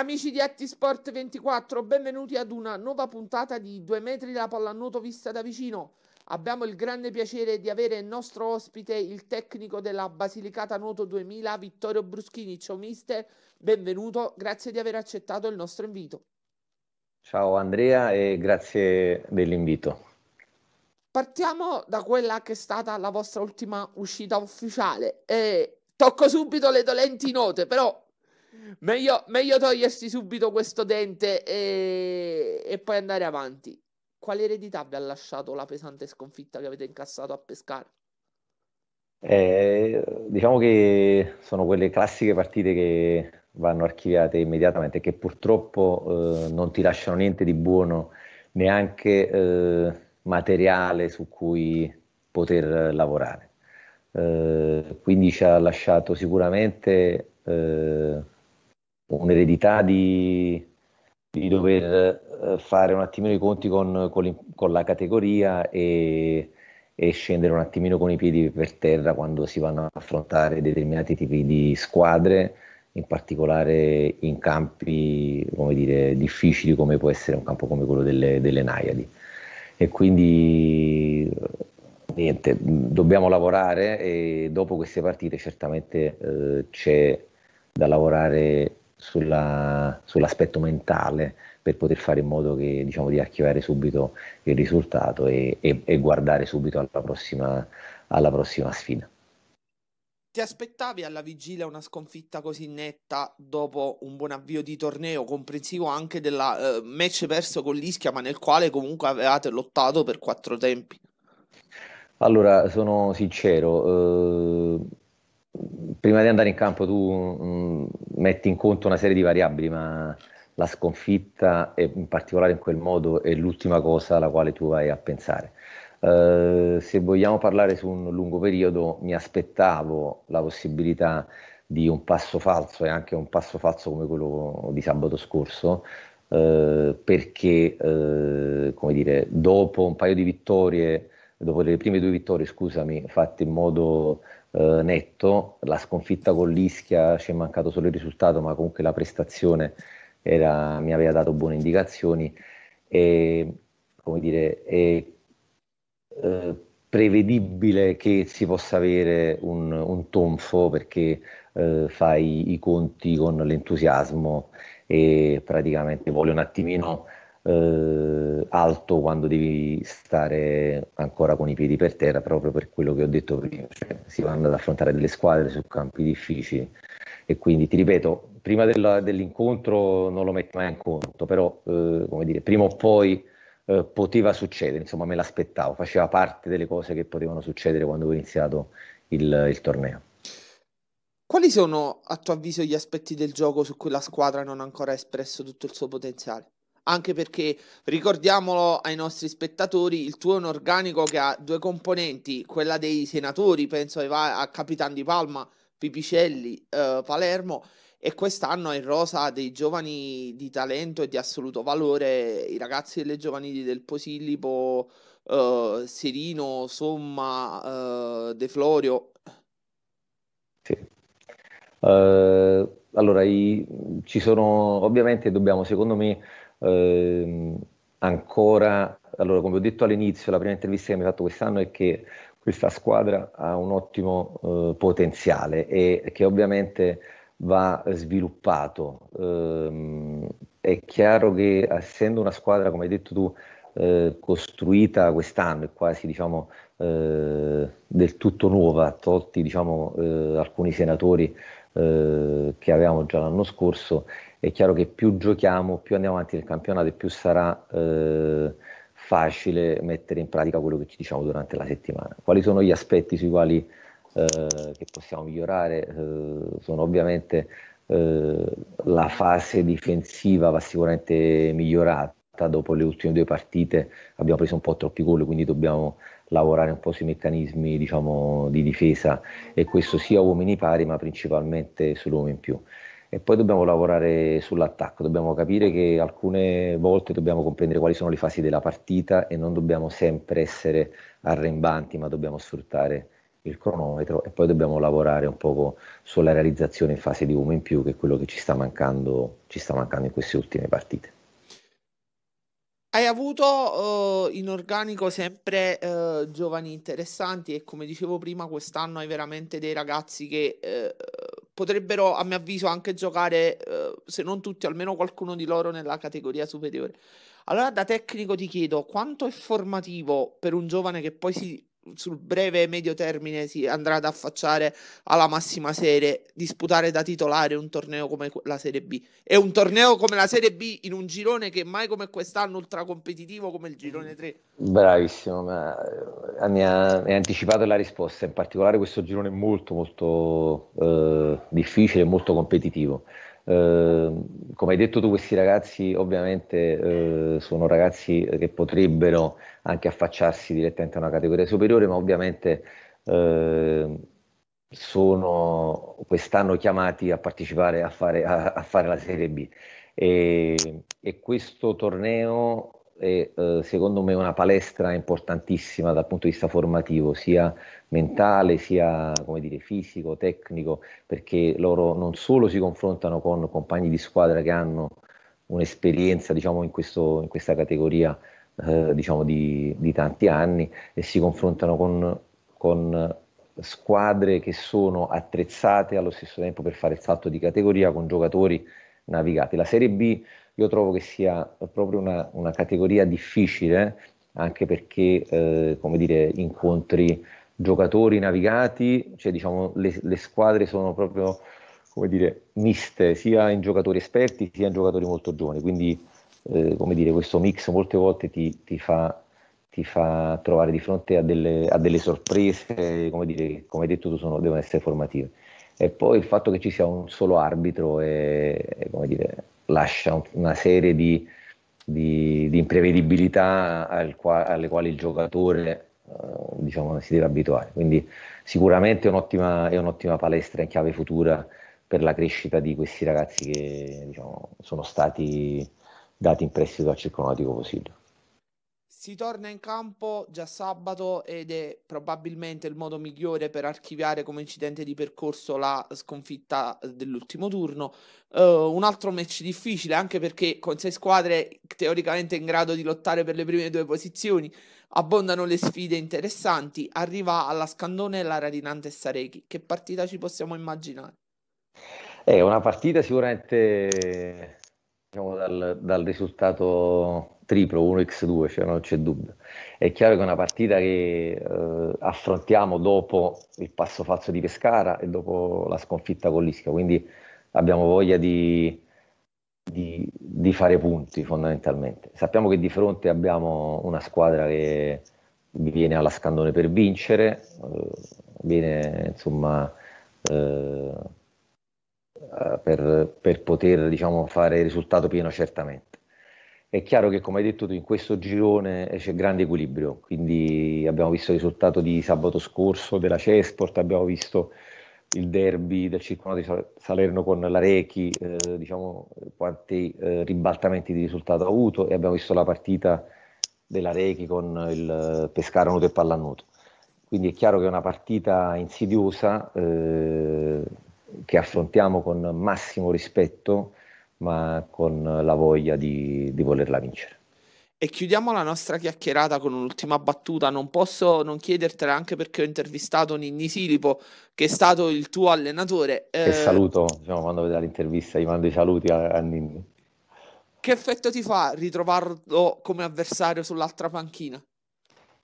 Amici di Attisport 24, benvenuti ad una nuova puntata di Due metri da pallanuoto vista da vicino. Abbiamo il grande piacere di avere il nostro ospite il tecnico della Basilicata Nuoto 2000, Vittorio Bruschini. Ciao mister, benvenuto, grazie di aver accettato il nostro invito. Ciao Andrea e grazie dell'invito. Partiamo da quella che è stata la vostra ultima uscita ufficiale. E eh, tocco subito le dolenti note, però meglio, meglio togliersi subito questo dente e, e poi andare avanti. Quale eredità vi ha lasciato la pesante sconfitta che avete incassato a Pescara? Eh, diciamo che sono quelle classiche partite che vanno archiviate immediatamente, che purtroppo eh, non ti lasciano niente di buono, neanche eh, materiale su cui poter lavorare. Eh, quindi ci ha lasciato sicuramente eh, un'eredità di, di dover eh, fare un attimino i conti con, con, con la categoria e, e, scendere un attimino con i piedi per terra quando si vanno a affrontare determinati tipi di squadre, in particolare in campi come dire, difficili come può essere un campo come quello delle, delle Naiadi. E quindi niente, dobbiamo lavorare e dopo queste partite certamente eh, c'è da lavorare sulla, sull'aspetto mentale per poter fare in modo che, diciamo, di archiviare subito il risultato e, e, e guardare subito alla prossima, alla prossima sfida. Ti aspettavi alla vigilia una sconfitta così netta dopo un buon avvio di torneo, comprensivo anche della uh, match perso con l'Ischia, ma nel quale comunque avevate lottato per quattro tempi? Allora, sono sincero, eh, prima di andare in campo tu mh, mm, metti in conto una serie di variabili, ma la sconfitta e in particolare in quel modo è l'ultima cosa alla quale tu vai a pensare. Eh, se vogliamo parlare su un lungo periodo, mi aspettavo la possibilità di un passo falso e anche un passo falso come quello di sabato scorso, eh, perché eh, come dire, dopo un paio di vittorie dopo le prime due vittorie, scusami, fatte in modo eh, netto, la sconfitta con l'Ischia ci è mancato solo il risultato, ma comunque la prestazione era, mi aveva dato buone indicazioni e come dire, è eh, prevedibile che si possa avere un, un tonfo perché eh, fai i conti con l'entusiasmo e praticamente voglio un attimino eh, alto quando devi stare ancora con i piedi per terra, proprio per quello che ho detto prima, cioè, si vanno ad affrontare delle squadre su campi difficili e quindi ti ripeto, prima della, dell'incontro non lo metto mai in conto, però eh, come dire, prima o poi eh, poteva succedere, insomma me l'aspettavo, faceva parte delle cose che potevano succedere quando ho iniziato il, il torneo. Quali sono a tuo avviso gli aspetti del gioco su cui la squadra non ha ancora espresso tutto il suo potenziale? anche perché ricordiamolo ai nostri spettatori, il tuo è un organico che ha due componenti, quella dei senatori, penso a Capitan di Palma, Pipicelli, eh, Palermo e quest'anno è in rosa dei giovani di talento e di assoluto valore, i ragazzi delle giovanili del Posillipo, eh, Serino, Somma, eh, De Florio. Sì. Uh, allora, i, ci sono, ovviamente dobbiamo, secondo me, eh, ancora, allora come ho detto all'inizio, la prima intervista che mi hai fatto quest'anno è che questa squadra ha un ottimo eh, potenziale e che ovviamente va sviluppato. Eh, è chiaro che essendo una squadra, come hai detto tu, eh, costruita quest'anno e quasi diciamo, eh, del tutto nuova, tolti diciamo, eh, alcuni senatori eh, che avevamo già l'anno scorso, è chiaro che più giochiamo, più andiamo avanti nel campionato e più sarà eh, facile mettere in pratica quello che ci diciamo durante la settimana. Quali sono gli aspetti sui quali eh, che possiamo migliorare? Eh, sono ovviamente la fase difensiva va sicuramente migliorata dopo le ultime due partite abbiamo preso un po' troppi gol, quindi dobbiamo lavorare un po' sui meccanismi diciamo, di difesa e questo sia uomini pari ma principalmente sull'uomo in più. E poi dobbiamo lavorare sull'attacco, dobbiamo capire che alcune volte dobbiamo comprendere quali sono le fasi della partita e non dobbiamo sempre essere arrembanti ma dobbiamo sfruttare il cronometro e poi dobbiamo lavorare un poco sulla realizzazione in fase di uomo in più che è quello che ci sta mancando, ci sta mancando in queste ultime partite. Hai avuto eh, in organico sempre eh, giovani interessanti e come dicevo prima, quest'anno hai veramente dei ragazzi che eh, potrebbero, a mio avviso, anche giocare, se non tutti, almeno qualcuno di loro nella categoria superiore. Allora, da tecnico ti chiedo, quanto è formativo per un giovane che poi si sul breve e medio termine si andrà ad affacciare alla massima serie, disputare da titolare un torneo come la Serie B. E un torneo come la Serie B in un girone che mai come quest'anno ultra competitivo come il girone 3. Bravissimo, ma eh, mi hai anticipato la risposta. In particolare questo girone è molto molto eh, difficile e molto competitivo. Ehm, come hai detto tu, questi ragazzi ovviamente eh, sono ragazzi che potrebbero anche affacciarsi direttamente a una categoria superiore, ma ovviamente eh, sono quest'anno chiamati a partecipare a fare, a, a fare la Serie B. E, e questo torneo è eh, secondo me una palestra importantissima dal punto di vista formativo, sia mentale, sia dire, fisico, tecnico, perché loro non solo si confrontano con compagni di squadra che hanno un'esperienza diciamo, in, questo, in questa categoria eh, diciamo di, di, tanti anni e si confrontano con, con squadre che sono attrezzate allo stesso tempo per fare il salto di categoria con giocatori navigati. La Serie B io trovo che sia proprio una, una categoria difficile, anche perché, eh, come dire, incontri giocatori navigati, cioè diciamo le, le squadre sono proprio, come dire, miste, sia in giocatori esperti sia in giocatori molto giovani, quindi, eh, come dire, questo mix molte volte ti, ti fa ti fa trovare di fronte a delle, a delle sorprese, come, dire, come hai detto tu, sono, devono essere formative. E poi il fatto che ci sia un solo arbitro è, è, dire, lascia una serie di, di, di imprevedibilità al qua, alle quali il giocatore eh, diciamo, si deve abituare. Quindi sicuramente è un'ottima, è un'ottima, palestra in chiave futura per la crescita di questi ragazzi che diciamo, sono stati dati in prestito al circolo nautico Posillo. Si torna in campo già sabato ed è probabilmente il modo migliore per archiviare come incidente di percorso la sconfitta dell'ultimo turno. Uh, un altro match difficile anche perché con sei squadre teoricamente in grado di lottare per le prime due posizioni abbondano le sfide interessanti. Arriva alla Scandone e la Radinante Sarechi. Che partita ci possiamo immaginare? È eh, una partita sicuramente diciamo, dal, dal, risultato triplo 1x2, cioè non c'è dubbio. È chiaro che è una partita che eh, affrontiamo dopo il passo falso di Pescara e dopo la sconfitta con l'Isca, quindi abbiamo voglia di, di, di, fare punti fondamentalmente. Sappiamo che di fronte abbiamo una squadra che viene alla scandone per vincere, eh, viene insomma... Eh, eh, per, per, poter diciamo, fare il risultato pieno certamente. È chiaro che come hai detto tu in questo girone c'è grande equilibrio, quindi abbiamo visto il risultato di sabato scorso della Cesport, abbiamo visto il derby del circondario di Salerno con l'Arechi, eh, diciamo quanti eh, ribaltamenti di risultato ha avuto e abbiamo visto la partita dell'Arechi con il Pescara Nuto e Pallanuto. Quindi è chiaro che è una partita insidiosa, eh, che affrontiamo con massimo rispetto, ma con la voglia di, di volerla vincere. E chiudiamo la nostra chiacchierata con un'ultima battuta. Non posso non chiedertela anche perché ho intervistato Ninni Silipo, che è stato il tuo allenatore. Che eh... saluto, diciamo, quando vedrà l'intervista gli mando i saluti a, a Ninni. Che effetto ti fa ritrovarlo come avversario sull'altra panchina?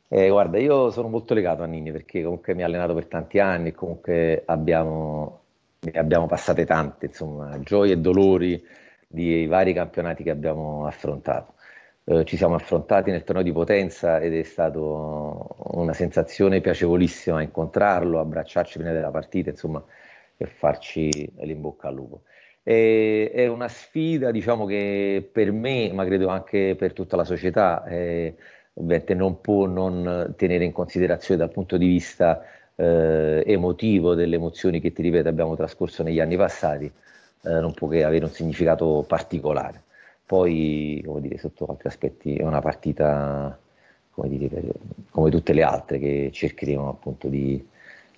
Eh, guarda, io sono molto legato a Ninni perché comunque mi ha allenato per tanti anni e comunque abbiamo ne abbiamo passate tante, insomma, gioie e dolori dei vari campionati che abbiamo affrontato. Eh, ci siamo affrontati nel torneo di Potenza ed è stata una sensazione piacevolissima incontrarlo, abbracciarci prima della partita, insomma, e farci l'imbocca al lupo. E, è una sfida, diciamo che per me, ma credo anche per tutta la società, eh, ovviamente non può non tenere in considerazione dal punto di vista eh, emotivo, delle emozioni che ti ripeto abbiamo trascorso negli anni passati, eh, non può che avere un significato particolare. Poi, come dire, sotto altri aspetti è una partita, come, dire, come tutte le altre, che cercheremo appunto di,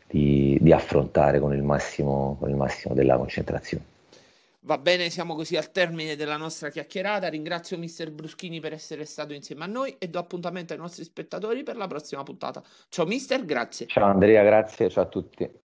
di, di affrontare con il, massimo, con il massimo della concentrazione. Va bene, siamo così al termine della nostra chiacchierata. Ringrazio Mister Bruschini per essere stato insieme a noi e do appuntamento ai nostri spettatori per la prossima puntata. Ciao Mister, grazie. Ciao Andrea, grazie, ciao a tutti.